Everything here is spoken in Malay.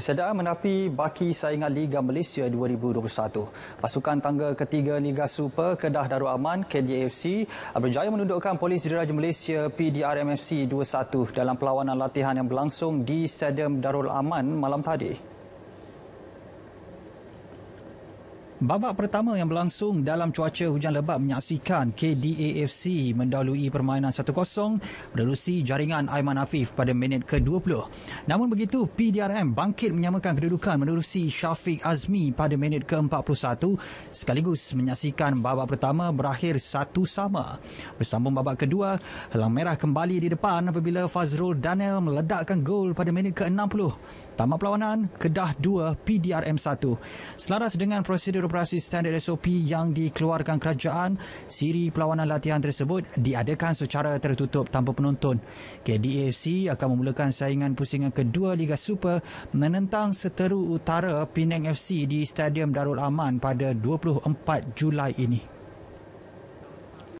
Persediaan menapi baki saingan Liga Malaysia 2021. Pasukan tangga ketiga Liga Super Kedah Darul Aman KDAFC berjaya menundukkan Polis Diraja Malaysia PDRMFC 21 dalam perlawanan latihan yang berlangsung di Stadium Darul Aman malam tadi. Babak pertama yang berlangsung dalam cuaca hujan lebat menyaksikan KDAFC mendahului permainan 1-0 berlusi jaringan Aiman Afif pada minit ke-20. Namun begitu, PDRM bangkit menyamakan kedudukan menerusi Syafiq Azmi pada minit ke-41 sekaligus menyaksikan babak pertama berakhir satu sama. Bersambung babak kedua, Helang Merah kembali di depan apabila Fazrul Daniel meledakkan gol pada minit ke-60. Tamat perlawanan, Kedah 2, PDRM 1. Selaras dengan prosedur operasi standard SOP yang dikeluarkan kerajaan, siri perlawanan latihan tersebut diadakan secara tertutup tanpa penonton. KDAFC akan memulakan saingan pusingan kedua Liga Super menentang seteru utara Penang FC di Stadium Darul Aman pada 24 Julai ini.